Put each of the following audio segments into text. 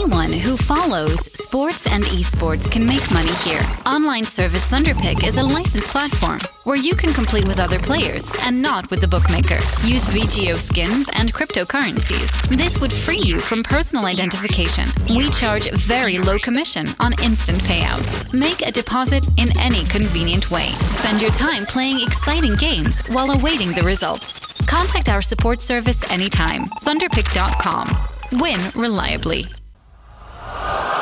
anyone who follows sports and esports can make money here. Online service Thunderpick is a licensed platform where you can compete with other players and not with the bookmaker. Use VGO skins and cryptocurrencies. This would free you from personal identification. We charge very low commission on instant payouts. Make a deposit in any convenient way. Spend your time playing exciting games while awaiting the results. Contact our support service anytime. Thunderpick.com. Win reliably. Oh.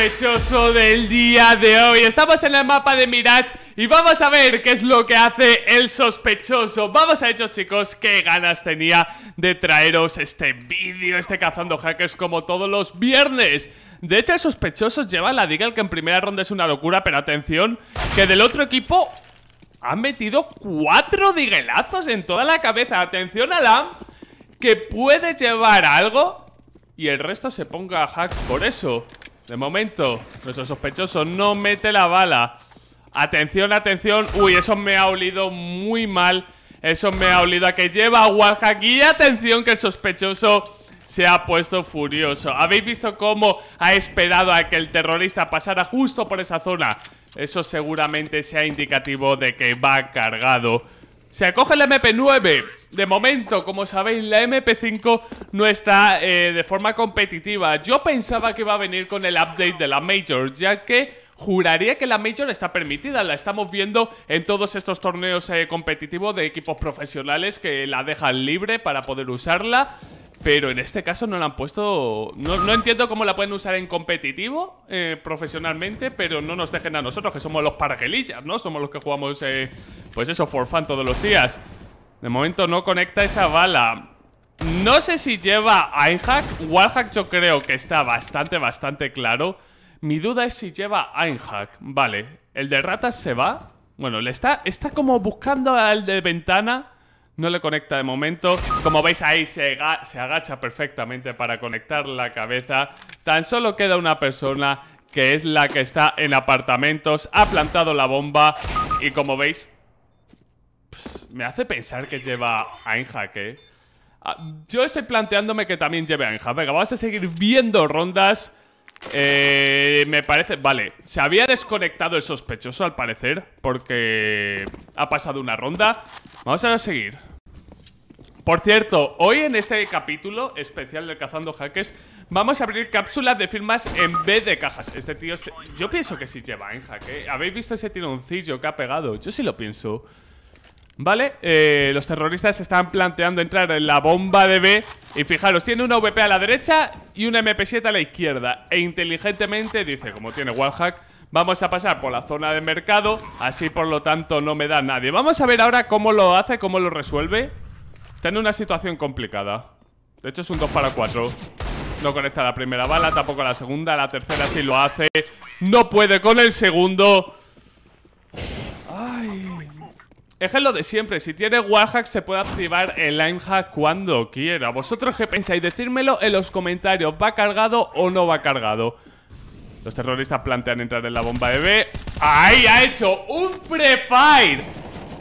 sospechoso del día de hoy. Estamos en el mapa de Mirage y vamos a ver qué es lo que hace el sospechoso. Vamos a ello, chicos. Qué ganas tenía de traeros este vídeo, este cazando hackers como todos los viernes. De hecho, el sospechoso lleva la diga que en primera ronda es una locura, pero atención, que del otro equipo han metido cuatro digelazos en toda la cabeza. Atención, a la que puede llevar algo y el resto se ponga a hacks por eso. De momento, nuestro sospechoso no mete la bala. Atención, atención. Uy, eso me ha olido muy mal. Eso me ha olido a que lleva Wallhack. Y atención que el sospechoso se ha puesto furioso. ¿Habéis visto cómo ha esperado a que el terrorista pasara justo por esa zona? Eso seguramente sea indicativo de que va cargado se acoge la MP9. De momento, como sabéis, la MP5 no está eh, de forma competitiva. Yo pensaba que iba a venir con el update de la Major, ya que juraría que la Major está permitida. La estamos viendo en todos estos torneos eh, competitivos de equipos profesionales que la dejan libre para poder usarla. Pero en este caso no la han puesto... No, entiendo cómo la pueden usar en competitivo, eh, profesionalmente, pero no nos dejen a nosotros, que somos los parguelillas, ¿no? Somos los que jugamos, eh, pues eso, for fun todos los días. De momento no conecta esa bala. No sé si lleva Einhack. Warhack yo creo que está bastante, bastante claro. Mi duda es si lleva Einhack. Vale, el de ratas se va. Bueno, le está, está como buscando al de ventana... No le conecta de momento. Como veis ahí se, agacha perfectamente para conectar la cabeza. Tan solo queda una persona que es la que está en apartamentos. Ha plantado la bomba y como veis... me hace pensar que lleva a Inja ¿eh? Yo estoy planteándome que también lleve a Inja Venga, vamos a seguir viendo rondas. Eh, me parece... Vale, se había desconectado el sospechoso al parecer Porque ha pasado una ronda Vamos a seguir por cierto, hoy en este capítulo especial de Cazando Hackers Vamos a abrir cápsulas de firmas en vez de cajas Este tío, yo pienso que sí lleva en hack, ¿eh? ¿Habéis visto ese tironcillo que ha pegado? Yo sí lo pienso Vale, eh, los terroristas están planteando entrar en la bomba de B Y fijaros, tiene una VP a la derecha y una MP7 a la izquierda E inteligentemente dice, como tiene wallhack Vamos a pasar por la zona de mercado Así por lo tanto no me da nadie Vamos a ver ahora cómo lo hace, cómo lo resuelve Está en una situación complicada. De hecho, es un 2 para 4. No conecta la primera bala, tampoco la segunda. La tercera sí lo hace. No puede con el segundo. Ay. Es lo de siempre. Si tiene Warhack, se puede activar el Limehack cuando quiera. ¿Vosotros qué pensáis? Decírmelo en los comentarios. ¿Va cargado o no va cargado? Los terroristas plantean entrar en la bomba de B. ¡Ahí ha hecho un pre-fire!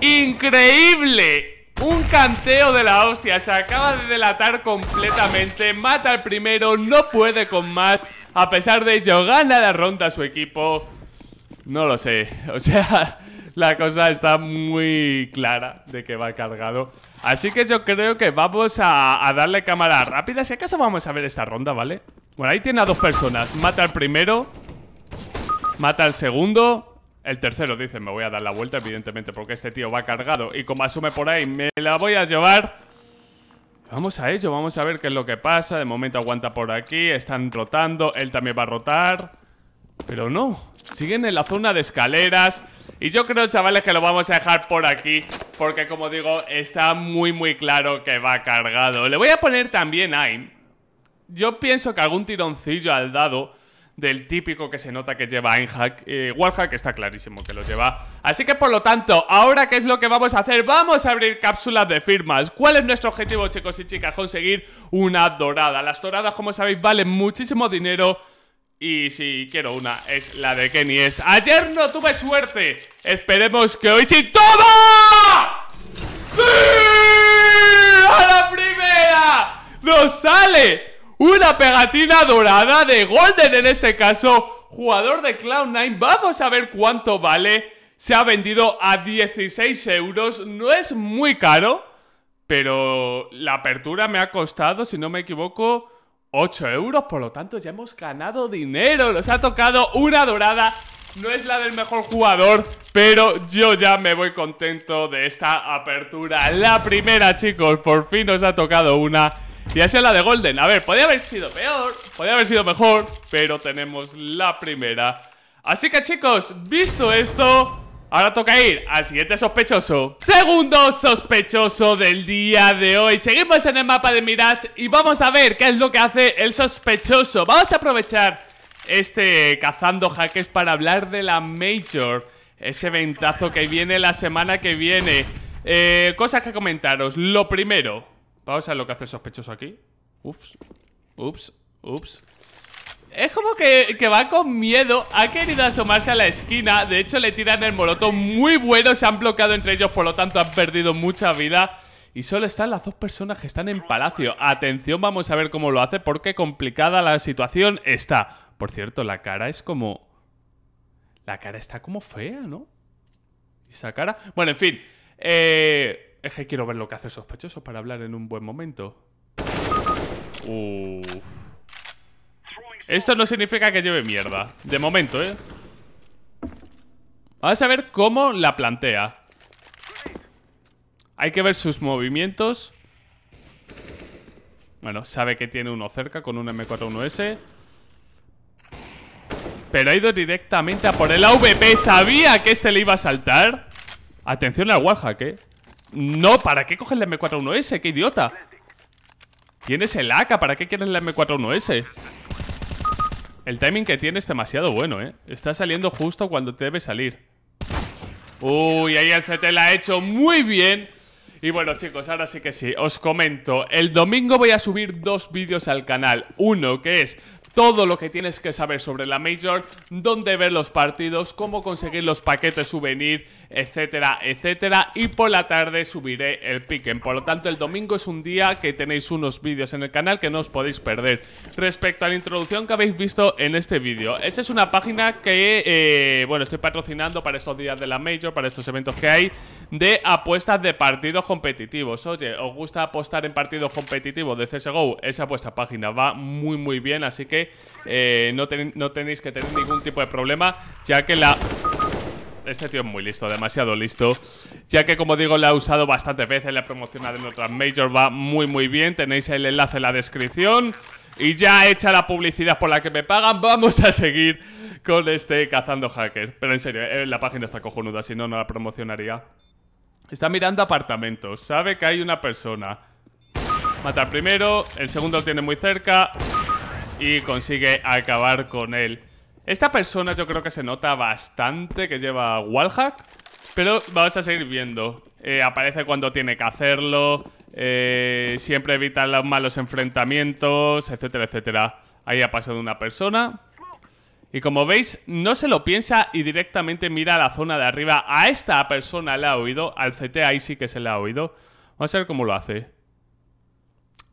¡Increíble! Un canteo de la hostia, se acaba de delatar completamente, mata al primero, no puede con más, a pesar de ello gana la ronda a su equipo. No lo sé, o sea, la cosa está muy clara de que va cargado. Así que yo creo que vamos a, a darle cámara rápida, si acaso vamos a ver esta ronda, ¿vale? Bueno, ahí tiene a dos personas, mata al primero, mata al segundo el tercero dice, me voy a dar la vuelta, evidentemente, porque este tío va cargado. Y como asume por ahí, me la voy a llevar. Vamos a ello, vamos a ver qué es lo que pasa. De momento aguanta por aquí, están rotando, él también va a rotar. Pero no, siguen en la zona de escaleras. Y yo creo, chavales, que lo vamos a dejar por aquí Porque, como digo, está muy, muy claro que va cargado Le voy a poner también AIM Yo pienso que algún tironcillo al dado del típico que se nota que lleva Einhack. Eh, Wallhack está clarísimo que lo lleva. Así que por lo tanto, ahora qué es lo que vamos a hacer? Vamos a abrir cápsulas de firmas. ¿Cuál es nuestro objetivo, chicos y chicas? Conseguir una dorada. Las doradas, como sabéis, valen muchísimo dinero. Y si quiero una, es la de Kenny es. Ayer no tuve suerte. Esperemos que hoy sí. ¡Toma! ¡Sí! ¡A la primera! ¡Nos sale! una pegatina dorada de Golden en este caso, jugador de clown 9 Vamos a ver cuánto vale. Se ha vendido a 16 euros, no es muy caro, pero la apertura me ha costado, si no me equivoco, 8 euros. Por lo tanto, ya hemos ganado dinero. Nos ha tocado una dorada. No es la del mejor jugador, pero yo ya me voy contento de esta apertura. La primera, chicos, por fin nos ha tocado una. Y esa es la de Golden. A ver, podría haber sido peor, podría haber sido mejor, pero tenemos la primera. Así que chicos, visto esto, Ahora toca ir al siguiente sospechoso Segundo sospechoso del día de hoy Seguimos en el mapa de Mirage y vamos a ver qué es lo que hace el sospechoso Vamos a aprovechar este cazando hackers para hablar de la Major Ese ventazo que viene la semana que viene eh, Cosas que comentaros Lo primero Vamos a ver lo que hace el sospechoso aquí. Ups, ups, ups. Es como que, va con miedo Ha querido asomarse a la esquina De hecho le tiran el moloto. muy bueno Se han bloqueado entre ellos, por lo tanto han perdido mucha vida Y solo están las dos personas que están en palacio Atención, vamos a ver cómo lo hace Porque complicada la situación está Por cierto, la cara es como... La cara está como fea, ¿no? Esa cara... Bueno, en fin Eh es que quiero ver lo que hace sospechoso para hablar en un buen momento. Esto no significa que lleve mierda. De momento, ¿eh? Vamos a ver cómo la plantea. Hay que ver sus movimientos. Bueno, sabe que tiene uno cerca con un M41S. Pero ha ido directamente a por el AVP. Sabía que este le iba a saltar. Atención al wallhack, ¿eh? No, ¿para qué coges la M41S? ¡Qué idiota! Tienes el AK, ¿para qué quieres la M41S? El timing que tiene es demasiado bueno, ¿eh? Está saliendo justo cuando te debe salir Uy, ahí el CT la ha hecho muy bien y bueno chicos, ahora sí que sí, os comento, el domingo voy a subir dos vídeos al canal, uno que es todo lo que tienes que saber sobre la Major, dónde ver los partidos, cómo conseguir los paquetes souvenir, etcétera, etcétera. Y por la tarde subiré el Piquen. Por lo tanto, el domingo es un día que tenéis unos vídeos en el canal que no os podéis perder. Respecto a la introducción que habéis visto en este vídeo, esa es una página que, eh, bueno, estoy patrocinando para estos días de la Major, para estos eventos que hay de apuestas de partidos competitivos. Oye, ¿os gusta apostar en partidos competitivos de CSGO? Esa apuesta página va muy muy bien, así que eh, no, no tenéis que tener ningún tipo de problema, ya que la este tío es muy listo, demasiado listo Ya que como digo, la he usado bastantes veces La he promocionado en otras Major, va muy muy bien Tenéis el enlace en la descripción Y ya hecha la publicidad por la que me pagan Vamos a seguir con este Cazando hackers Pero en serio, eh, la página está cojonuda Si no, no la promocionaría Está mirando apartamentos. Sabe que hay una persona. Mata al primero. El segundo lo tiene muy cerca. Y consigue acabar con él. Esta persona yo creo que se nota bastante que lleva wallhack. Pero vamos a seguir viendo. Eh, aparece cuando tiene que hacerlo. Eh, siempre evita los malos enfrentamientos, etcétera, etcétera. Ahí ha pasado una persona. Y como veis, no se lo piensa y directamente mira a la zona de arriba. A esta persona le ha oído, al CT ahí sí que se le ha oído. Vamos a ver cómo lo hace.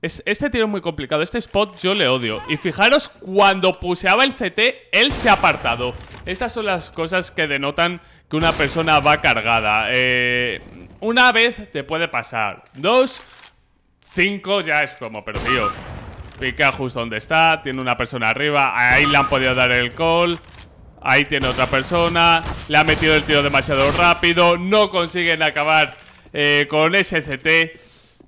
este tiro es muy complicado, este spot yo le odio. Y fijaros, cuando puseaba el CT, él se ha apartado. Estas son las cosas que denotan que una persona va cargada. Eh, una vez te puede pasar, dos, cinco ya es como, perdido. Pica justo donde está. Tiene una persona arriba. Ahí le han podido dar el call. Ahí tiene otra persona. Le ha metido el tiro demasiado rápido. No consiguen acabar eh, con SCT.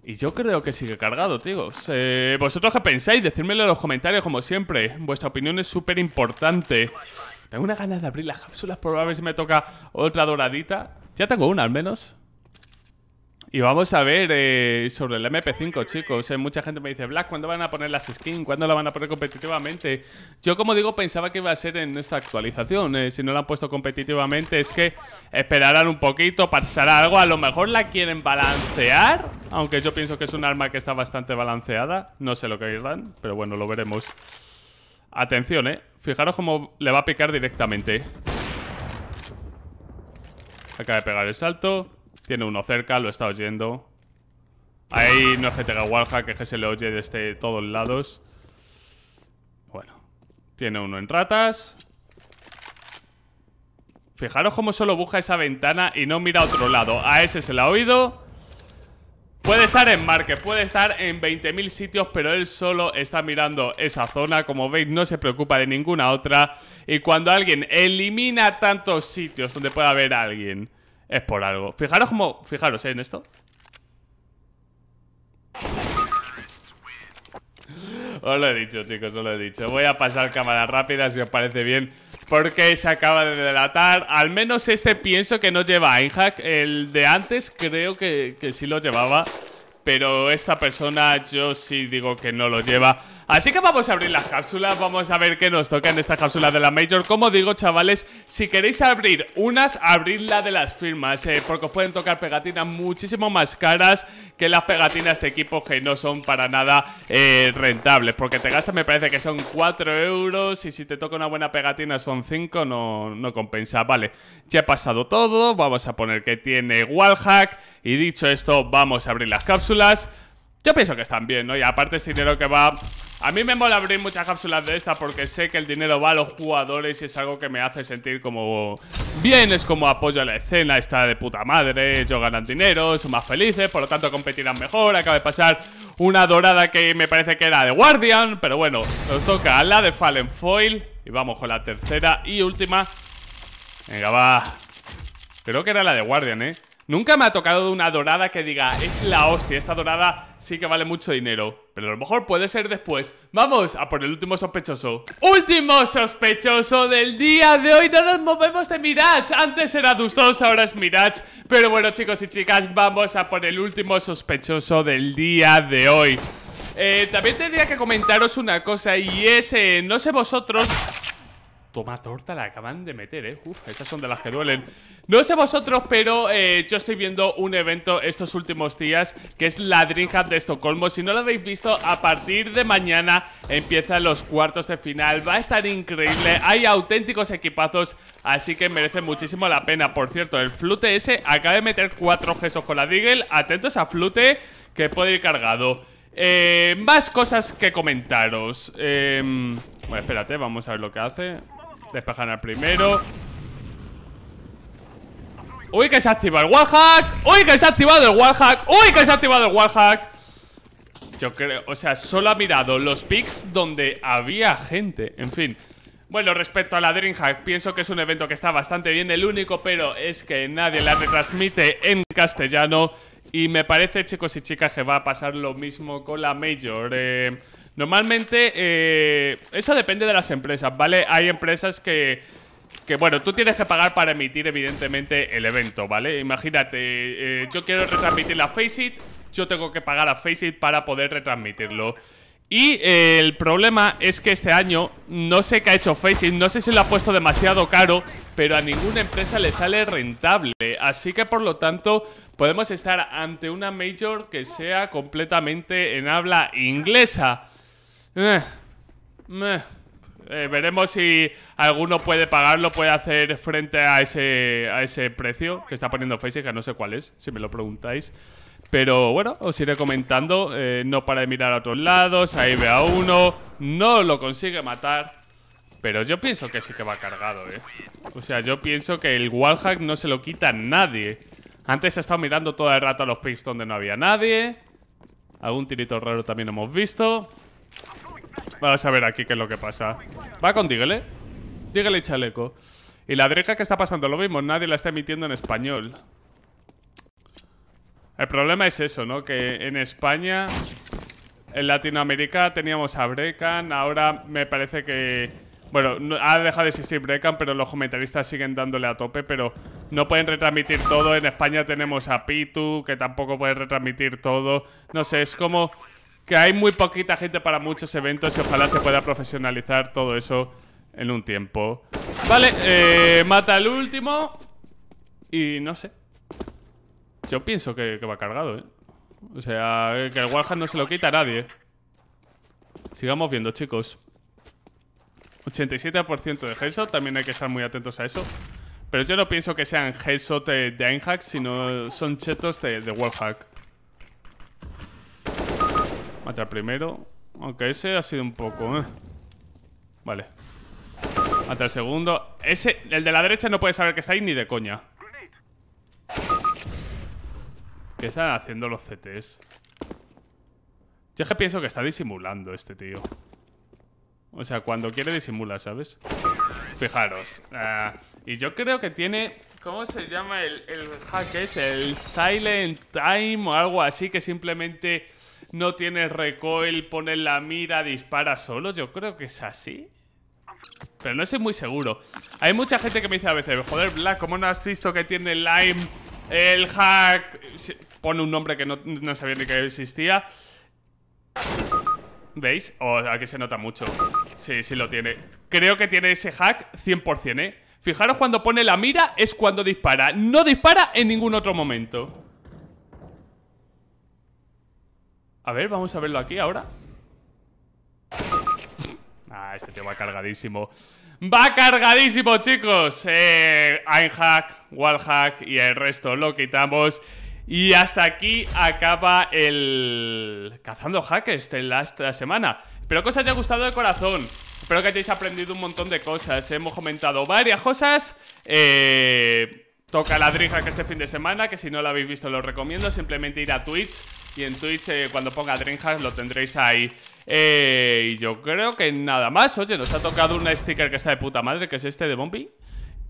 Y yo creo que sigue cargado, tíos. Eh, ¿Vosotros qué pensáis? Decídmelo en los comentarios, como siempre. Vuestra opinión es súper importante. Tengo una ganas de abrir las cápsulas por ver si me toca otra doradita. Ya tengo una, al menos. Y vamos a ver eh, sobre el MP5, chicos. Eh, mucha gente me dice, Black, ¿cuándo van a poner las skins? ¿Cuándo la van a poner competitivamente? Yo, como digo, pensaba que iba a ser en esta actualización. Eh, si no la han puesto competitivamente, es que esperarán un poquito, pasará algo. A lo mejor la quieren balancear. Aunque yo pienso que es un arma que está bastante balanceada. No sé lo que irán, pero bueno, lo veremos. Atención, eh. Fijaros cómo le va a picar directamente. Acaba de pegar el salto. Tiene uno cerca, lo está oyendo. Ahí no es que tenga es que se le oye desde todos lados. Bueno. Tiene uno en ratas. Fijaros cómo solo busca esa ventana y no mira a otro lado. A ese se le ha oído. Puede estar en Market, puede estar en 20.000 sitios, pero él solo está mirando esa zona. Como veis, no se preocupa de ninguna otra. Y cuando alguien elimina tantos sitios donde pueda haber alguien es por algo. Fijaros cómo, Fijaros ¿eh? en esto. Os lo he dicho, chicos, os lo he dicho. Voy a pasar cámara rápida, si os parece bien. Porque se acaba de delatar. Al menos este pienso que no lleva Einhack. El de antes creo que, que sí lo llevaba. Pero esta persona yo sí digo que no lo lleva. Así que vamos a abrir las cápsulas, vamos a ver qué nos toca en esta cápsula de la Major. Como digo, chavales, si queréis abrir unas, abrid la de las firmas, eh, porque os pueden tocar pegatinas muchísimo más caras que las pegatinas de equipo que no son para nada eh, rentables, porque te gastan, me parece que son 4 euros y si te toca una buena pegatina son 5, no, no compensa. Vale, ya ha pasado todo, vamos a poner que tiene wallhack y dicho esto, vamos a abrir las cápsulas. Yo pienso que están bien, ¿no? Y aparte es este dinero que va... A mí me mola abrir muchas cápsulas de esta porque sé que el dinero va a los jugadores y es algo que me hace sentir como... Bien, es como apoyo a la escena, está de puta madre, ellos ganan dinero, son más felices, por lo tanto competirán mejor. Acaba de pasar una dorada que me parece que era de Guardian, pero bueno, nos toca la de Fallen Foil. Y vamos con la tercera y última. Venga, va. Creo que era la de Guardian, ¿eh? Nunca me ha tocado una dorada que diga, es la hostia, esta dorada sí que vale mucho dinero. Pero a lo mejor puede ser después. Vamos a por el último sospechoso. Último sospechoso del día de hoy. No nos movemos de Mirage. Antes era Dustos, ahora es Mirage. Pero bueno, chicos y chicas, vamos a por el último sospechoso del día de hoy. Eh, también tendría que comentaros una cosa y es, eh, no sé vosotros, Toma torta, la acaban de meter, ¿eh? Uf, esas son de las que duelen. No sé vosotros, pero eh, yo estoy viendo un evento estos últimos días que es la Dreamhack de Estocolmo. Si no lo habéis visto, a partir de mañana empiezan los cuartos de final. Va a estar increíble. Hay auténticos equipazos, así que merece muchísimo la pena. Por cierto, el Flute ese acaba de meter cuatro gesos con la Deagle. Atentos a Flute, que puede ir cargado. Eh, más cosas que comentaros. Eh, bueno, espérate, vamos a ver lo que hace. Despejan al primero Uy, que se ha activado el wallhack Uy, que se ha activado el wallhack Uy, que se ha activado el wallhack Yo creo, o sea, solo ha mirado los picks donde había gente En fin bueno, respecto a la Dreamhack, pienso que es un evento que está bastante bien. El único pero es que nadie la retransmite en castellano. Y me parece, chicos y chicas, que va a pasar lo mismo con la Major. Eh, Normalmente, eh, eso depende de las empresas, ¿vale? Hay empresas que, que, bueno, tú tienes que pagar para emitir, evidentemente, el evento, ¿vale? Imagínate, eh, yo quiero retransmitir la Faceit, yo tengo que pagar a Faceit para poder retransmitirlo. Y eh, el problema es que este año no sé qué ha hecho Faceit, no sé si lo ha puesto demasiado caro, pero a ninguna empresa le sale rentable. Así que por lo tanto podemos estar ante una major que sea completamente en habla inglesa. Eh, eh. Eh, veremos si alguno puede pagarlo, puede hacer frente a ese, a ese precio que está poniendo Facebook, no sé cuál es, si me lo preguntáis. Pero bueno, os iré comentando. no para de mirar a otros lados. Ahí ve a uno. No lo consigue matar. Pero yo pienso que sí que va cargado, ¿eh? O sea, yo pienso que el wallhack no se lo quita a nadie. Antes ha estado mirando todo el rato a los pigs donde no había nadie. Algún tirito raro también hemos visto. Vamos a ver aquí qué es lo que pasa. Va con Dígale. ¿eh? Dígale chaleco. Y la dreca que está pasando lo mismo, nadie la está emitiendo en español. El problema es eso, ¿no? Que en España, en Latinoamérica teníamos a Brecan, ahora me parece que... Bueno, ha dejado de existir Brecan, pero los comentaristas siguen dándole a tope, pero no pueden retransmitir todo. En España tenemos a Pitu, que tampoco puede retransmitir todo. No sé, es como que hay muy poquita gente para muchos eventos y ojalá se pueda profesionalizar todo eso en un tiempo. Vale, eh, mata al último y no sé. Yo pienso que, va cargado, ¿eh? O sea, que el Warhack no se lo quita a nadie. Sigamos viendo, chicos. 87% de headshot, también hay que estar muy atentos a eso. Pero yo no pienso que sean headshot de, Einhack, sino son chetos de, Warhack Mate al primero. Aunque ese ha sido un poco... Eh. Vale. Hasta el segundo. Ese, el de la derecha no puede saber que está ahí ni de coña. ¿Qué están haciendo los CTs? Yo es que pienso que está disimulando este tío. O sea, cuando quiere disimula, ¿sabes? Fijaros. Eh, y yo creo que tiene... ¿Cómo se llama el, el hack? Es el Silent Time o algo así que simplemente no tiene recoil, pone la mira, dispara solo. Yo creo que es así. Pero no estoy muy seguro. Hay mucha gente que me dice a veces, joder, Black, ¿cómo no has visto que tiene Lime, el hack? Pone un nombre que no, sabía ni que existía. ¿Veis? Oh, aquí se nota mucho. Sí, sí lo tiene. Creo que tiene ese hack 100%, ¿eh? Fijaros cuando pone la mira es cuando dispara. No dispara en ningún otro momento. A ver, vamos a verlo aquí ahora. Ah, este tío va cargadísimo. Va cargadísimo, chicos. Eh, Einhack, Wallhack y el resto lo quitamos. Y hasta aquí acaba el... Cazando hackers de la, semana. Espero que os haya gustado de corazón. Espero que hayáis aprendido un montón de cosas. Hemos comentado varias cosas. Eh, toca la drija este fin de semana, que si no la habéis visto lo recomiendo, simplemente ir a Twitch y en Twitch, eh, cuando ponga Dreamhack, lo tendréis ahí. Eh, y yo creo que nada más. Oye, nos ha tocado un sticker que está de puta madre, que es este de Bombi.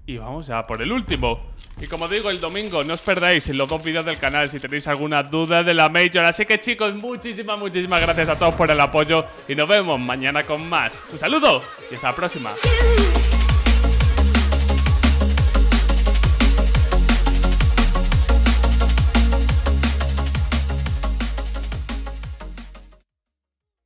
Y vamos ya por el último. Y como digo, el domingo no os perdáis en los dos vídeos del canal si tenéis alguna duda de la Major. Así que chicos, muchísimas, muchísimas gracias a todos por el apoyo. Y nos vemos mañana con más. Un saludo y hasta la próxima.